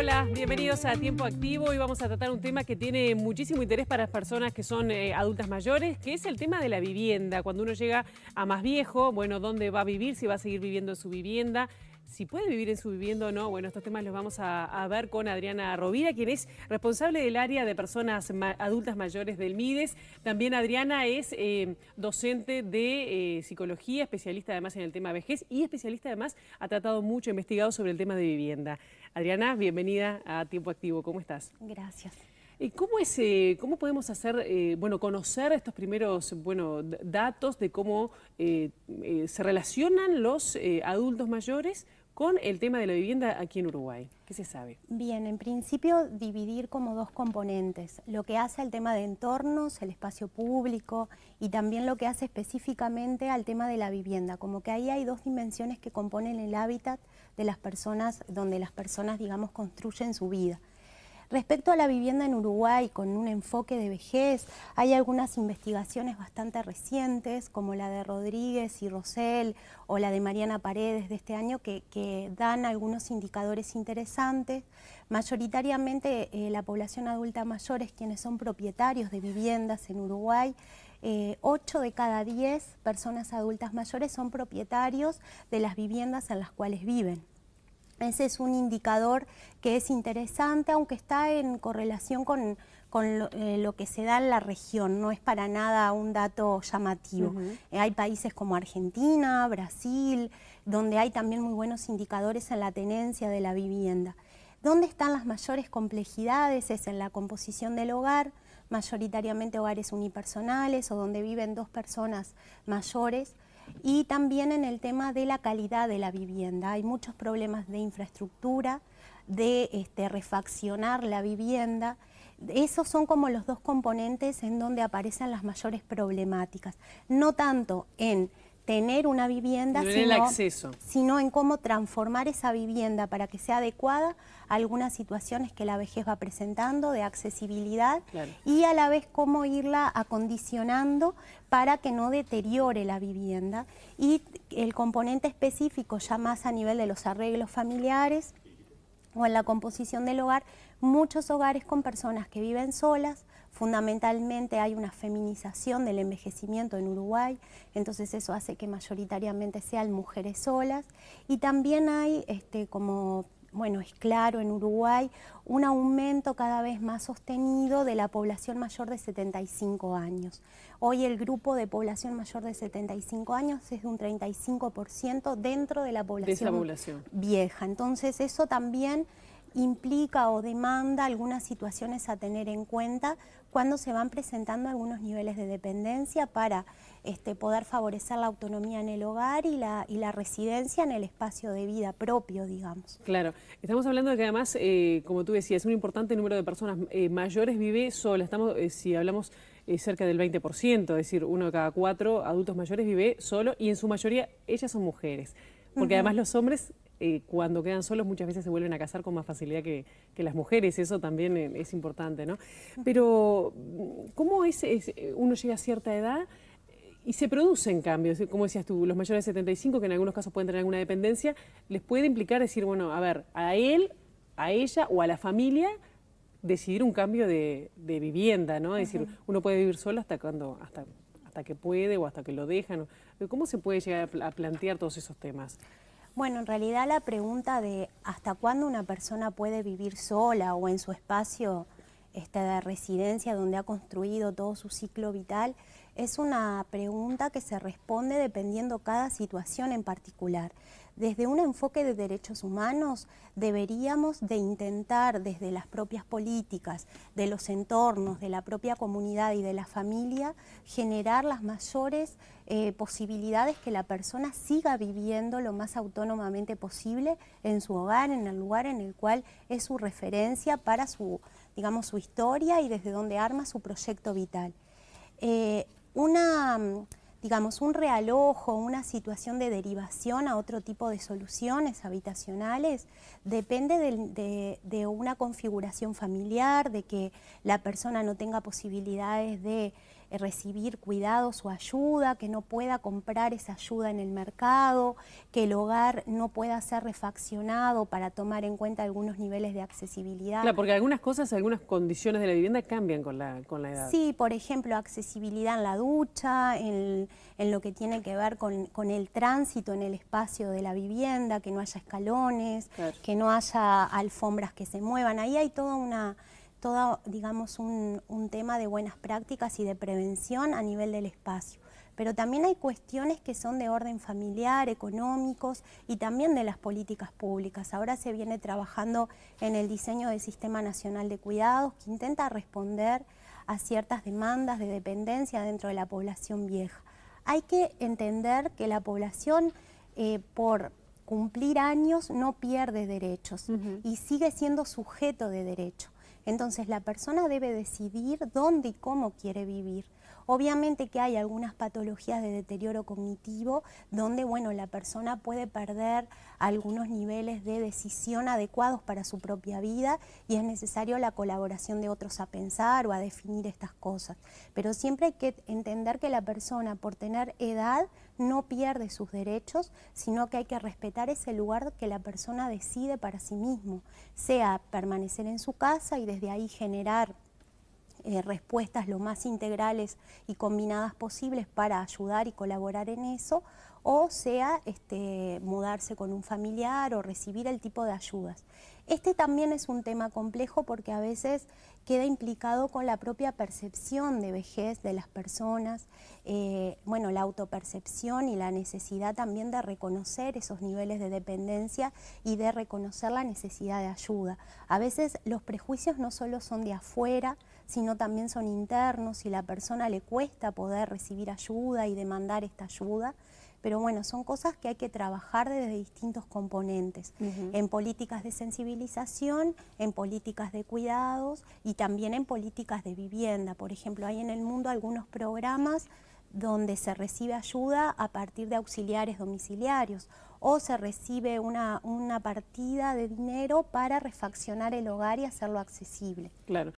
Hola, bienvenidos a Tiempo Activo. Hoy vamos a tratar un tema que tiene muchísimo interés para las personas que son eh, adultas mayores, que es el tema de la vivienda. Cuando uno llega a más viejo, bueno, ¿dónde va a vivir? Si va a seguir viviendo en su vivienda, si puede vivir en su vivienda o no. Bueno, estos temas los vamos a, ver con Adriana Rovira, quien es responsable del área de personas adultas mayores del MIDES. También Adriana es eh, docente de eh, psicología, especialista además en el tema vejez y especialista además ha tratado mucho, investigado sobre el tema de vivienda. Adriana, bienvenida a Tiempo Activo. ¿Cómo estás? Gracias. ¿Cómo, es, eh, ¿Cómo podemos hacer, bueno, conocer estos primeros bueno, datos de cómo se relacionan los adultos mayores con el tema de la vivienda aquí en Uruguay. ¿Qué se sabe? Bien, en principio dividir como dos componentes, lo que hace al tema de entornos, el espacio público y también lo que hace específicamente al tema de la vivienda, como que ahí hay dos dimensiones que componen el hábitat de las personas, donde las personas, digamos, construyen su vida. Respecto a la vivienda en Uruguay con un enfoque de vejez, hay algunas investigaciones bastante recientes, como la de Rodríguez y Rosell o la de Mariana Paredes de este año, que, dan algunos indicadores interesantes. Mayoritariamente eh, la población adulta mayor es quienes son propietarios de viviendas en Uruguay. Eh, ocho 8 de cada 10 personas adultas mayores son propietarios de las viviendas en las cuales viven. Ese es un indicador que es interesante, aunque está en correlación con, eh, lo, que se da en la región, no es para nada un dato llamativo. Eh, hay países como Argentina, Brasil, donde hay también muy buenos indicadores en la tenencia de la vivienda. ¿Dónde están las mayores complejidades? Es en la composición del hogar, mayoritariamente hogares unipersonales o donde viven dos personas mayores y también en el tema de la calidad de la vivienda. Hay muchos problemas de infraestructura, de este, refaccionar la vivienda. Esos son como los dos componentes en donde aparecen las mayores problemáticas, no tanto en tener una vivienda, sino, en cómo transformar esa vivienda para que sea adecuada a algunas situaciones que la vejez va presentando de accesibilidad y a la vez cómo irla acondicionando para que no deteriore la vivienda. Y el componente específico ya más a nivel de los arreglos familiares o en la composición del hogar, muchos hogares con personas que viven solas, Fundamentalmente hay una feminización del envejecimiento en Uruguay, entonces eso hace que mayoritariamente sean mujeres solas. Y también hay, este, como bueno, es claro en Uruguay, un aumento cada vez más sostenido de la población mayor de 75 años. Hoy el grupo de población mayor de 75 años es de un 35% dentro de la población, población, vieja. Entonces eso también implica o demanda algunas situaciones a tener en cuenta cuando se van presentando algunos niveles de dependencia para este, poder favorecer la autonomía en el hogar y la, la residencia en el espacio de vida propio, digamos. Claro, estamos hablando de que además, eh, como tú decías, un importante número de personas eh, mayores vive sola, estamos, eh, si hablamos cerca del 20%, es decir, uno de cada cuatro adultos mayores vive solo y en su mayoría ellas son mujeres porque además los hombres eh, cuando quedan solos muchas veces se vuelven a casar con más facilidad que, las mujeres, eso también eh, es importante, ¿no? Pero, mm, ¿cómo es, uno llega a cierta edad eh, y se producen cambios? Como decías tú, los mayores de 75, que en algunos casos pueden tener alguna dependencia, les puede implicar decir, bueno, a ver, a él, a ella o a la familia decidir un cambio de, vivienda, ¿no? Es decir, uno puede vivir solo hasta cuando, hasta, hasta que puede o hasta que lo dejan. ¿Cómo se puede llegar a plantear todos esos temas? Bueno, en realidad la pregunta de hasta cuándo una persona puede vivir sola o en su espacio este, de residencia donde ha construido todo su ciclo vital es una pregunta que se responde dependiendo cada situación en particular desde un enfoque de derechos humanos deberíamos de intentar desde las propias políticas, de los entornos, de la propia comunidad y de la familia, generar las mayores eh, posibilidades que la persona siga viviendo lo más autónomamente posible en su hogar, en el lugar en el cual es su referencia para su, digamos, su historia y desde donde arma su proyecto vital. Eh, una digamos, un realojo, una situación de derivación a otro tipo de soluciones habitacionales, depende de, de, una configuración familiar, de que la persona no tenga posibilidades de eh, recibir cuidados o ayuda, que no pueda comprar esa ayuda en el mercado, que el hogar no pueda ser refaccionado para tomar en cuenta algunos niveles de accesibilidad. Claro, porque algunas cosas, algunas condiciones de la vivienda cambian con la, la edad. Sí, por ejemplo, accesibilidad en la ducha, en, lo que tiene que ver con, el tránsito en el espacio de la vivienda, que no haya escalones, que no haya alfombras que se muevan. Ahí hay toda una todo, digamos, un, tema de buenas prácticas y de prevención a nivel del espacio pero también hay cuestiones que son de orden familiar, económicos y también de las políticas públicas. Ahora se viene trabajando en el diseño del Sistema Nacional de Cuidados que intenta responder a ciertas demandas de dependencia dentro de la población vieja. Hay que entender que la población eh, por cumplir años no pierde derechos y sigue siendo sujeto de derechos. Entonces la persona debe decidir dónde y cómo quiere vivir. Obviamente que hay algunas patologías de deterioro cognitivo donde, bueno, la persona puede perder algunos niveles de decisión adecuados para su propia vida y es necesario la colaboración de otros a pensar o a definir estas cosas. Pero siempre hay que entender que la persona por tener edad no pierde sus derechos, sino que hay que respetar ese lugar que la persona decide para sí mismo, sea permanecer en su casa y desde ahí generar eh, respuestas lo más integrales y combinadas posibles para ayudar y colaborar en eso, o sea, este, mudarse con un familiar o recibir el tipo de ayudas. Este también es un tema complejo porque a veces queda implicado con la propia percepción de vejez de las personas, eh, bueno, la autopercepción y la necesidad también de reconocer esos niveles de dependencia y de reconocer la necesidad de ayuda. A veces los prejuicios no solo son de afuera, sino también son internos y la persona le cuesta poder recibir ayuda y demandar esta ayuda. Pero bueno, son cosas que hay que trabajar desde distintos componentes, en políticas de sensibilización, en políticas de cuidados y también en políticas de vivienda. Por ejemplo, hay en el mundo algunos programas donde se recibe ayuda a partir de auxiliares domiciliarios o se recibe una, una partida de dinero para refaccionar el hogar y hacerlo accesible. Claro.